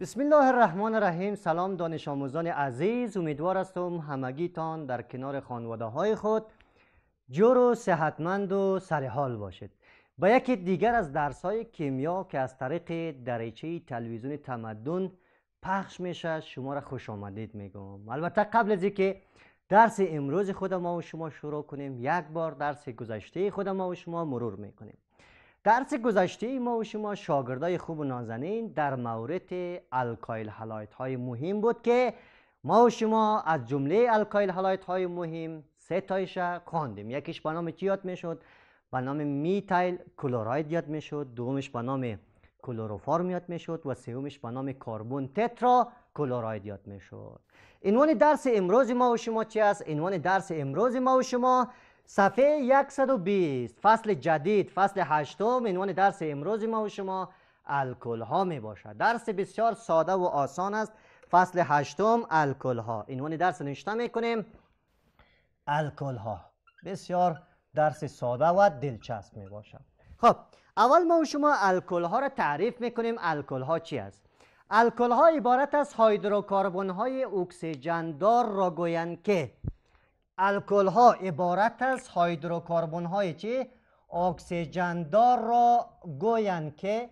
بسم الله الرحمن الرحیم سلام دانش آموزان عزیز امیدوار هستم همگیتان در کنار خانواده های خود جور و صحتمند و سرحال باشید با یکی دیگر از درس های کیمیا که از طریق دریچه تلویزیون تمدن پخش میشه شما را خوش آمدید میگم البته قبل از اینکه درس امروز خود ما و شما شروع کنیم یک بار درس گذشته خود ما و شما مرور میکنیم درس گذشته ما و شما شاگردای خوب و نازنین در مورد الکایل هلایت های مهم بود که ما و شما از جمله الکایل هلایت های مهم سه تایش خواندیم یکیش به نام چی یاد میشد به نام میتایل کلوراید یاد میشد دومش به نام کلوروفارم یاد میشد و سومش به نام کربن تترا کلوراید یاد میشد عنوان درس امروز ما و شما چی است عنوان درس امروز ما و شما صفحه 120 فصل جدید فصل هشتم عنوان درس امروز ما و شما الکل ها می باشد درس بسیار ساده و آسان است فصل هشتم الکل ها عنوان درس نوشته می کنیم الکل ها بسیار درس ساده و دلچسب می باشد خب اول ما و شما الکل ها را تعریف می کنیم الکل ها چی است الکل ها عبارت از هایدروکاربن های اکسیژن دار را گویند که الکل ها عبارت از هایدروکاربون های چی؟ دار را گویند که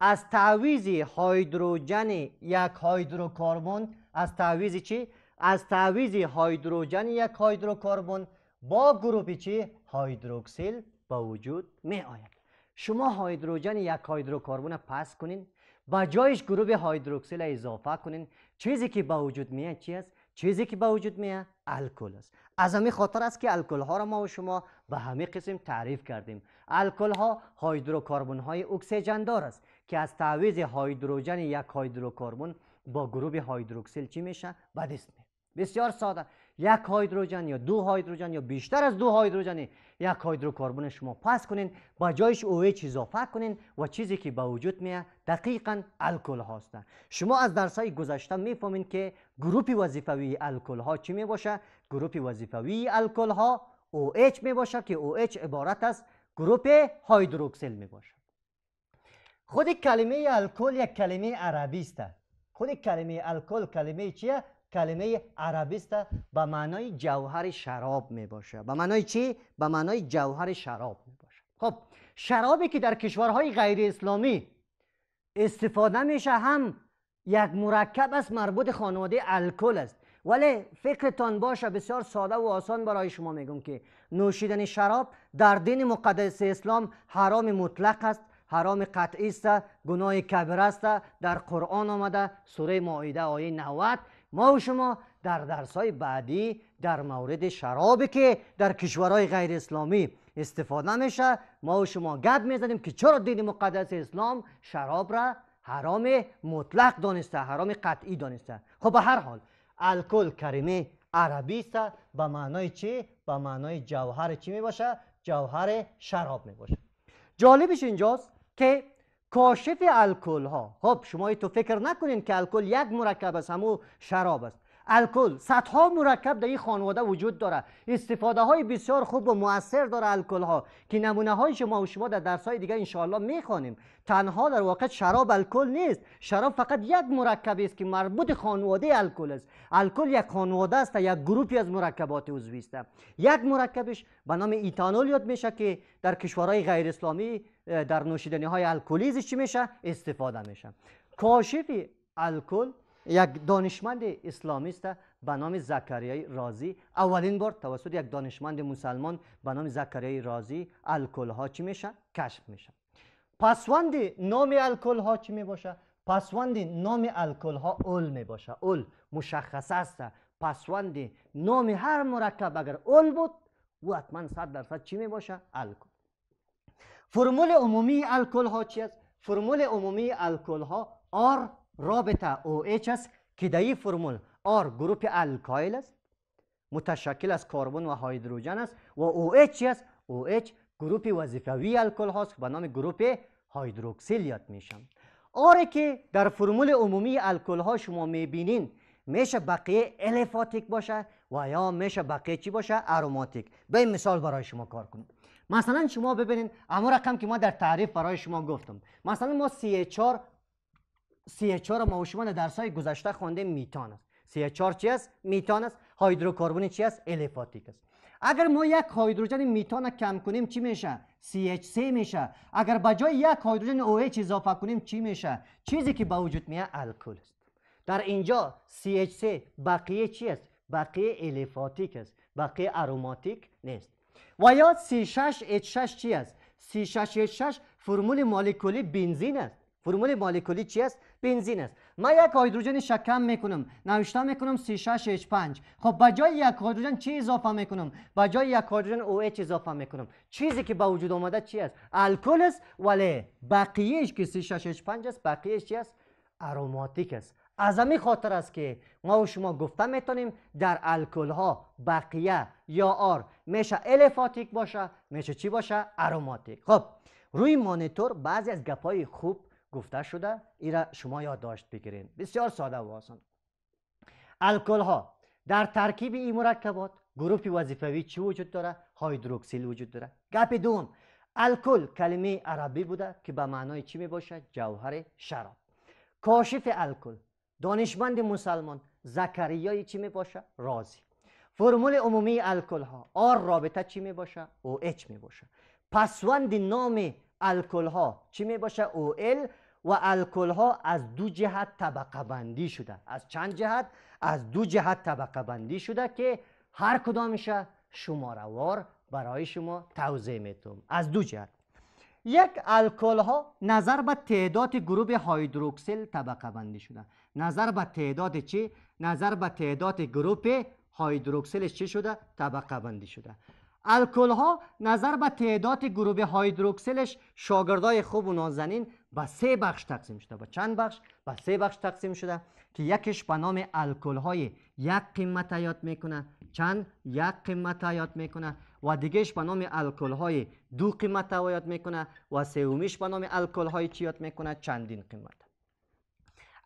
از تعویز هایدروژن یک هایدروکاربون از تعویز چی؟ از تعویز هایدروژن یک هایدروکاربون با گروه چی؟ هایدروکسیل به وجود می آید شما هایدروژن یک هایدروکاربون پس کنین و جایش گروه هایدروکسیل اضافه کنین چیزی که به وجود میاد چی است چیزی که به وجود میاد الکل است از همین خاطر است که الکل ها را ما و شما به همه قسم تعریف کردیم الکل ها هایدروکاربن های اکسیژن دار است که از تعویض هایدروژن یک هایدروکاربن با گروه هایدروکسیل چی میشه بدست میاد بسیار ساده یک هایدروژن یا دو هایدروژن یا بیشتر از دو هایدروژن یک هیدروکربن شما پس کنین با جایش اچ اضافه کنین و چیزی که به وجود میاد دقیقا الکل هستند شما از درس های گذشته میفهمین که گروپ وظیفوی الکل ها چی میباشه گروپ وظیفوی الکل ها اچ میباشه که اچ عبارت از گروپ هایدروکسل میباشه خود کلمه الکل یک کلمه عربی است خود کلمه الکل کلمه چیه کلمه عربی است به معنای جوهر شراب می باشه به معنای چی به معنای جوهر شراب می باشه خب شرابی که در کشورهای غیر اسلامی استفاده میشه هم یک مرکب است مربوط خانواده الکل است ولی فکرتان باشه بسیار ساده و آسان برای شما میگم که نوشیدن شراب در دین مقدس اسلام حرام مطلق است حرام قطعی است گناه کبیر است در قرآن آمده سوره مائده آیه 90 ما و شما در درس های بعدی در مورد شرابی که در کشورهای غیر اسلامی استفاده میشه ما و شما گپ میزنیم که چرا دین مقدس اسلام شراب را حرام مطلق دانسته حرام قطعی دانسته خب به هر حال الکل کریمه عربی است به معنای چی به معنای جوهر چی میباشه جوهر شراب میباشه جالبش اینجاست که کاشف الکل ها خب شما تو فکر نکنین که الکل یک مرکب است، همو شراب است الکل صدها مرکب در این خانواده وجود داره استفاده های بسیار خوب و موثر داره الکل ها که نمونه های شما و شما در درس های دیگه انشاءالله میخوانیم تنها در واقع شراب الکل نیست شراب فقط یک مرکب است که مربوط خانواده الکل است الکل یک خانواده است یک گروپی از مرکبات عضوی است یک مرکبش به نام ایتانول یاد میشه که در کشورهای غیر اسلامی در نوشیدنی های الکلیز چی میشه استفاده میشه کاشفی الکل یک دانشمند اسلامی است به نام زکریای رازی اولین بار توسط یک دانشمند مسلمان به نام زکریای رازی الکل ها چی میشه؟ کشف میشه پسوند نام الکل ها چی میباشه پسوند نام الکل ها اول میباشه اول مشخص است پسوند نام هر مرکب اگر اول بود او حتما 100 درصد چی میباشه الکل فرمول عمومی الکل ها چی است فرمول عمومی الکل ها R رابطه OH است که در این فرمول R گروپ الکایل است متشکل از کربن و هیدروژن است و OH چی است OH گروپ وظیفوی الکل هاست به نام گروپ هایدروکسیل یاد میشم آره که در فرمول عمومی الکل ها شما میبینین میشه بقیه الیفاتیک باشه و یا میشه بقیه چی باشه اروماتیک به این مثال برای شما کار کنیم مثلا شما ببینید اما رقم که ما در تعریف برای شما گفتم مثلا ما CH4 CH4 ما شما در های گذشته خونده میتان است CH4 چی است میتان است هیدروکاربن چی است الیفاتیک است اگر ما یک هیدروژن میتان کم کنیم چی میشه CH3 میشه اگر بجای یک هیدروژن OH اضافه کنیم چی میشه چیزی که به وجود میاد الکل است در اینجا CH3 بقیه چی است بقیه الیفاتیک است بقیه اروماتیک نیست و یا C6H6 چی است C6H6 فرمول مولکولی بنزین است فرمول مولکولی چی است بنزین است ما یک هیدروژن شکم میکنم نوشته میکنم C6H5 خب به جای یک هیدروژن چی اضافه میکنم به جای یک هیدروژن OH اضافه میکنم چیزی که به وجود آمده چی است الکل است ولی بقیهش که C6H5 است بقیهش چی است اروماتیک است از همین خاطر است که ما و شما گفته میتونیم در الکل ها بقیه یا آر میشه الفاتیک باشه میشه چی باشه اروماتیک خب روی مانیتور بعضی از گپای خوب گفته شده ای را شما یادداشت بگیرین بسیار ساده و آسان الکل ها در ترکیب این مرکبات گروه وظیفوی چی وجود داره هایدروکسیل وجود داره گپ دوم الکل کلمه عربی بوده که به معنای چی می باشد جوهر شراب کاشف الکل دانشمند مسلمان زکریای چی می باشه رازی فرمول عمومی الکل ها آر رابطه چی می باشه او اچ می باشه پسوند نام الکل ها چی می باشه او ال و الکل ها از دو جهت طبقه بندی شده از چند جهت از دو جهت طبقه بندی شده که هر کدامشه شماره وار برای شما توضیح میتونم از دو جهت یک الکل ها نظر به تعداد گروه هایدروکسیل طبقه بندی شده نظر به تعداد چی نظر به تعداد گروه هایدروکسیل چی شده طبقه بندی شده الکل ها نظر به تعداد گروه هایدروکسلش شاگردای خوب و نازنین به سه بخش تقسیم شده به چند بخش به سه بخش تقسیم شده که یکش به نام الکل های یک قیمت یاد میکنه چند یک قیمت یاد میکنه و دیگهش به نام الکل های دو قیمت یاد میکنه و سومیش به نام الکل های چی یاد میکنه چندین قیمت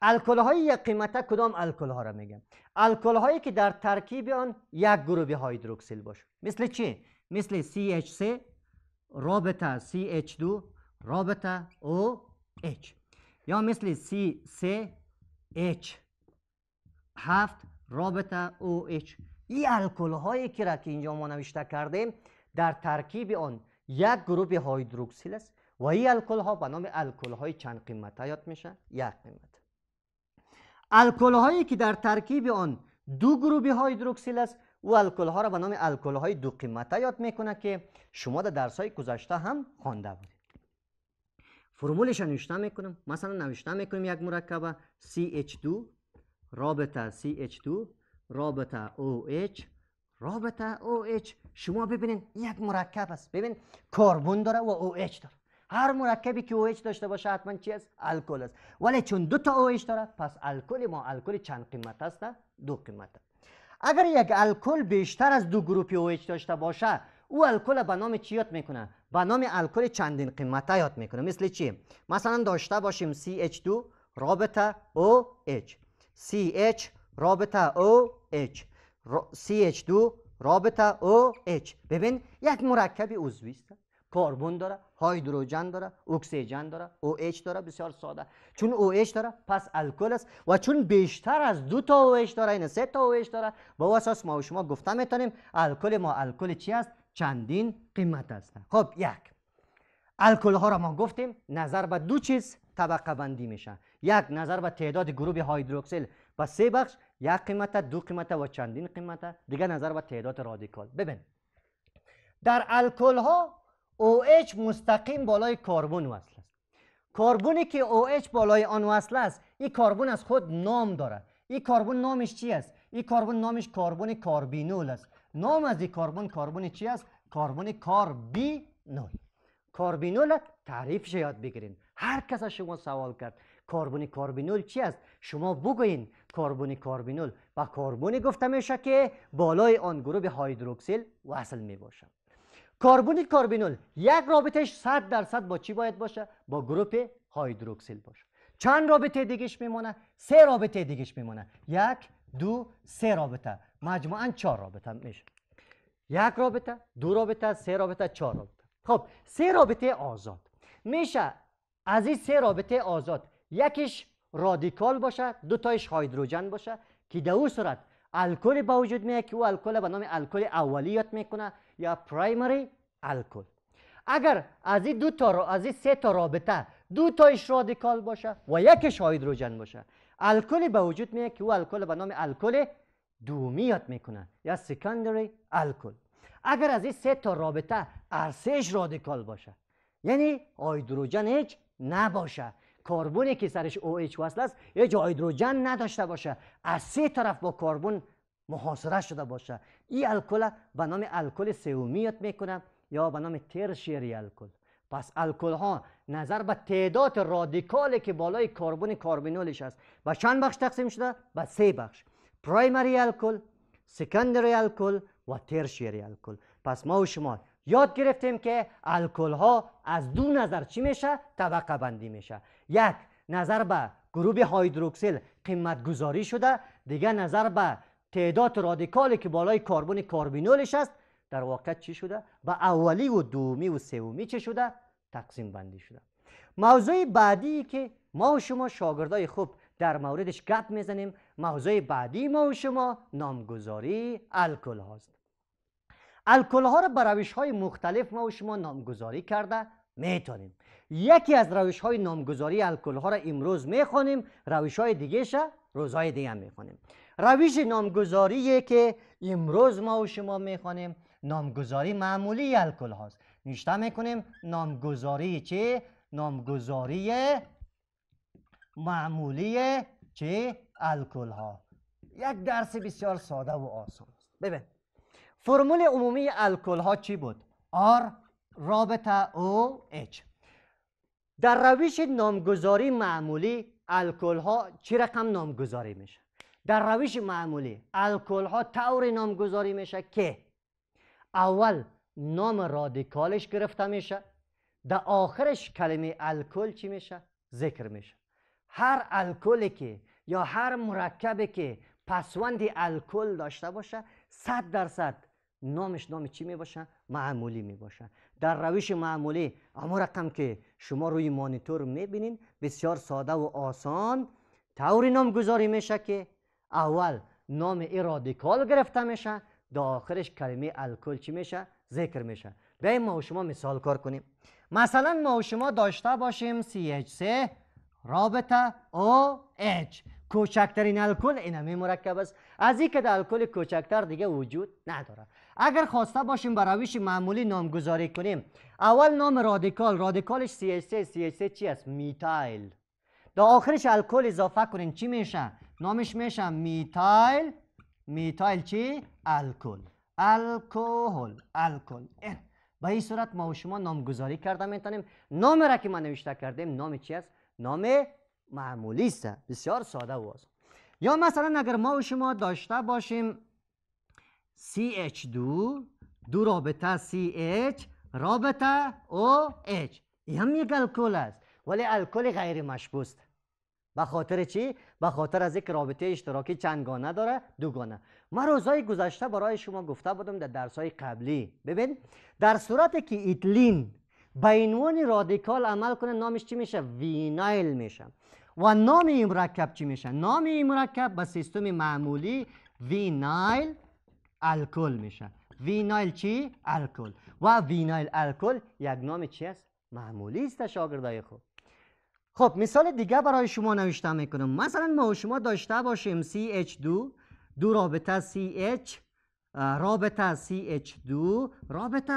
الکل های یک قیمته کدام الکل ها را میگم الکل هایی که در ترکیب آن یک گروه هایدروکسیل باشه مثل چی مثل CH3 رابطه CH2 رابطه OH یا مثل c h 7 رابطه OH این الکل هایی که را که اینجا ما نوشته کردیم در ترکیب آن یک گروه هایدروکسیل است و این الکل ها به نام الکل های چند قیمت یاد میشه یک قیمت الکل هایی که در ترکیب آن دو گروه های هیدروکسیل است و الکل ها را به نام الکل های دو قیمته یاد میکنه که شما در درس های گذشته هم خوانده بودید فرمولش را نوشته میکنم مثلا نوشته میکنیم یک مرکب CH2 رابطه CH2 رابطه OH رابطه OH شما ببینید یک مرکب است ببین کربن داره و OH داره هر مرکبی که OH داشته باشه حتما چی است الکل است ولی چون دو تا OH داره پس الکل ما الکل چند قیمت است دو قیمت است. اگر یک الکل بیشتر از دو گروپ OH داشته باشه او الکل به نام چی یاد میکنه به نام الکل چندین قیمت یاد میکنه مثل چی مثلا داشته باشیم CH2 رابطه OH CH رابطه OH CH2 رابطه OH ببین یک مرکب عضوی است کاربون داره هایدروژن داره اکسیژن داره اچ داره بسیار ساده چون اچ داره پس الکل است و چون بیشتر از دو تا اچ داره این سه تا اچ داره با اساس ما و شما گفته میتونیم الکل ما الکل چی است چندین قیمت است خب یک الکل ها را ما گفتیم نظر به دو چیز طبقه بندی میشن یک نظر به تعداد گروه هایدروکسیل و سه بخش یک قیمت دو قیمت و چندین قیمت دیگه نظر به تعداد رادیکال ببین در الکل ها OH مستقیم بالای کربن وصل است کربنی که OH بالای آن وصل است این کربن از خود نام دارد این کربن نامش چی است این کربن نامش کربن کاربینول است نام از این کربن کربن چی است کربن کاربینول کاربینول تعریفش یاد بگیرین هر کس از شما سوال کرد کربن کاربینول چی است شما بگوین کربن کاربینول با کربنی گفته میشه که بالای آن گروه هیدروکسیل وصل می کربونیل کاربینول یک رابطش 100 درصد با چی باید باشه با گروپ هایدروکسیل باشه چند رابطه دیگهش میمونه سه رابطه دیگهش میمونه یک دو سه رابطه مجموعا چهار رابطه میشه یک رابطه دو رابطه سه رابطه چهار رابطه خب سه رابطه آزاد میشه از این سه رابطه آزاد یکیش رادیکال باشه دو تایش هیدروژن باشه که در او صورت الکل به وجود میاد که او الکل به نام الکل اولیات میکنه یا پرایمری الکل اگر از این دو تا از این سه تا رابطه دو تایش رادیکال باشه و یکش هایدروژن باشه الکلی به وجود میه که او الکل به نام الکل یاد میکنه یا سکندری الکل اگر از این سه تا رابطه ارسش رادیکال باشه یعنی هایدروژن هیچ نباشه کربونی که سرش OH وصل است هیچ هایدروژن نداشته باشه از سه طرف با کربن محاصره شده باشه این الکل به نام الکل سومیت میکنه یا به نام ترشیری الکل پس الکل ها نظر به تعداد رادیکالی که بالای کربن کاربینولش است و چند بخش تقسیم شده به سه بخش پرایمری الکل سکندری الکل و ترشیری الکل پس ما و شما یاد گرفتیم که الکل ها از دو نظر چی میشه طبقه بندی میشه یک نظر به گروه هایدروکسیل قیمت گذاری شده دیگه نظر به تعداد رادیکالی که بالای کربن کاربینولش است در واقع چی شده و اولی و دومی و سومی چی شده تقسیم بندی شده موضوع بعدی که ما و شما شاگردای خوب در موردش گپ میزنیم موضوع بعدی ما و شما نامگذاری الکل هاست الکل ها را به روش های مختلف ما و شما نامگذاری کرده میتونیم یکی از روش های نامگذاری الکل ها را امروز میخوانیم روش های دیگه روزهای دیگه میخوانیم رویش نامگذاریه که امروز ما و شما میخوانیم نامگذاری معمولی الکل هاست نشته میکنیم نامگذاری چه؟ نامگذاری معمولی چه؟ الکل ها یک درس بسیار ساده و آسان است ببین فرمول عمومی الکل ها چی بود؟ R رابطه H در رویش نامگذاری معمولی الکل ها چی رقم نامگذاری میشه؟ در روش معمولی الکل ها طور نامگذاری میشه که اول نام رادیکالش گرفته میشه در آخرش کلمه الکل چی میشه ذکر میشه هر الکلی که یا هر مرکبی که پسوند الکل داشته باشه صد درصد نامش نام چی می باشه معمولی می باشه در روش معمولی اما رقم که شما روی مانیتور می بسیار ساده و آسان طوری نامگذاری میشه که اول نام ای رادیکال گرفته میشه دا آخرش کلمه الکل چی میشه ذکر میشه بیاییم ما و شما مثال کار کنیم مثلا ما و شما داشته باشیم CH3 رابطه OH کوچکترین الکل این مرکب است از این که در الکل کوچکتر دیگه وجود نداره اگر خواسته باشیم به روش معمولی نامگذاری کنیم اول نام رادیکال رادیکالش CH3 CH3 چی است میتایل در آخرش الکل اضافه کنیم چی میشه نامش میشه میتایل میتایل چی؟ الکل الکل الکل به این صورت ما و شما نامگذاری کرده میتونیم نام را که ما نوشته کردیم نام چی است نام معمولی است بسیار ساده و یا مثلا اگر ما و شما داشته باشیم CH2 دو رابطه CH رابطه OH این هم یک الکل است ولی الکل غیر مشبوست به خاطر چی به خاطر از یک رابطه اشتراکی چند گانه داره دو گانه ما روزای گذشته برای شما گفته بودم در درسهای قبلی ببین در صورتی که ایتلین به عنوان رادیکال عمل کنه نامش چی میشه وینایل میشه و نام این مرکب چی میشه نام این مرکب به سیستم معمولی وینایل الکل میشه وینایل چی الکل و وینایل الکل یک نام چی است معمولی است شاگردای خوب خب مثال دیگه برای شما نوشته میکنم مثلا ما و شما داشته باشیم CH2 دو رابطه CH رابطه CH2 رابطه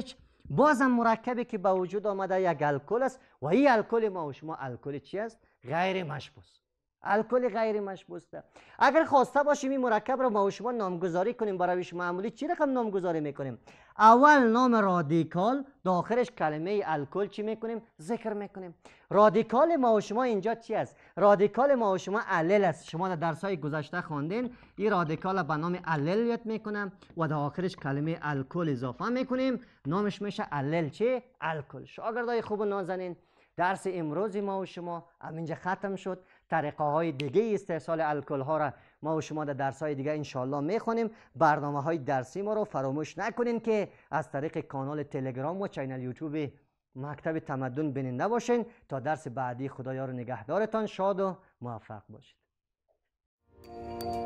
OH بازم مرکبی که به وجود آمده یک الکل است و این الکل ما و شما الکل چی است؟ غیر مشبوس الکل غیر است. اگر خواسته باشیم این مرکب رو و شما نامگذاری کنیم با روش معمولی چی رقم نامگذاری میکنیم اول نام رادیکال داخلش کلمه الکل چی میکنیم ذکر میکنیم رادیکال ما و شما اینجا چی است رادیکال ما و شما علل است شما در درس های گذشته خواندین این رادیکال به نام علل یاد میکنم و آخرش کلمه الکل اضافه میکنیم نامش میشه علل چی الکل شاگردای خوب نازنین درس امروز ما و شما همینجا ختم شد طریقه های دیگه استحصال الکل ها را ما و شما در درس های دیگه انشالله میخونیم برنامه های درسی ما رو فراموش نکنین که از طریق کانال تلگرام و چینل یوتیوب مکتب تمدن بیننده باشین تا درس بعدی رو نگهدارتان شاد و موفق باشید